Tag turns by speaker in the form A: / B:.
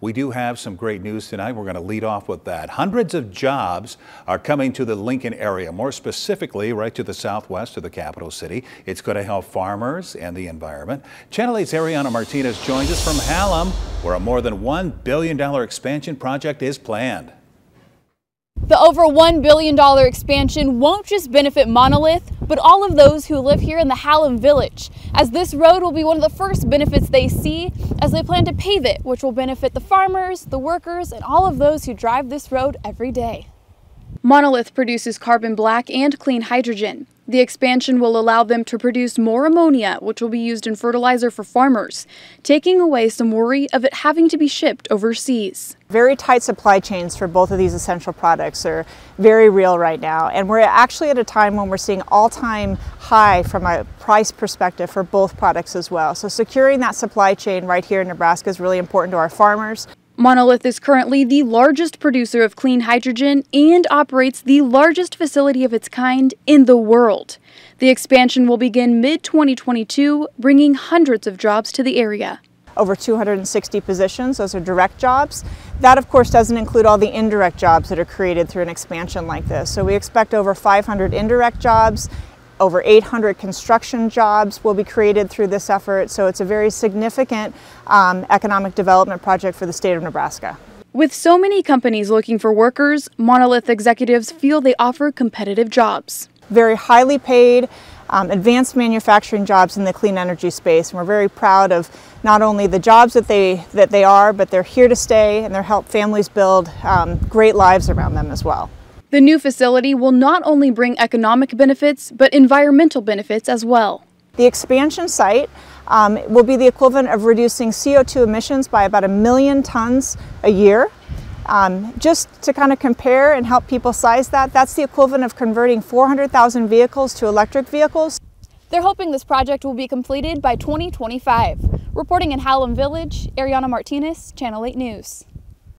A: We do have some great news tonight. We're going to lead off with that. Hundreds of jobs are coming to the Lincoln area, more specifically right to the southwest of the capital city. It's going to help farmers and the environment. Channel 8's Ariana Martinez joins us from Hallam, where a more than $1 billion expansion project is planned.
B: The over $1 billion expansion won't just benefit Monolith, but all of those who live here in the Hallam Village, as this road will be one of the first benefits they see as they plan to pave it, which will benefit the farmers, the workers, and all of those who drive this road every day. Monolith produces carbon black and clean hydrogen. The expansion will allow them to produce more ammonia, which will be used in fertilizer for farmers, taking away some worry of it having to be shipped
C: overseas. Very tight supply chains for both of these essential products are very real right now, and we're actually at a time when we're seeing all-time high from a price perspective for both products as well. So securing that supply chain right here in Nebraska is really important to our farmers.
B: Monolith is currently the largest producer of clean hydrogen and operates the largest facility of its kind in the world. The expansion will begin mid 2022,
C: bringing hundreds of jobs to the area. Over 260 positions, those are direct jobs. That, of course, doesn't include all the indirect jobs that are created through an expansion like this. So we expect over 500 indirect jobs over 800 construction jobs will be created through this effort, so it's a very significant um, economic development project for the state of Nebraska. With so many companies looking for workers, Monolith executives feel they offer competitive jobs. Very highly paid, um, advanced manufacturing jobs in the clean energy space, and we're very proud of not only the jobs that they, that they are, but they're here to stay and they're help families build um, great lives around them as well. The new facility will not only bring economic benefits, but environmental benefits as well. The expansion site um, will be the equivalent of reducing CO2 emissions by about a million tons a year. Um, just to kind of compare and help people size that, that's the equivalent of converting 400,000 vehicles to electric vehicles. They're hoping this project will be
B: completed by 2025. Reporting in Hallam Village, Ariana Martinez, Channel 8 News.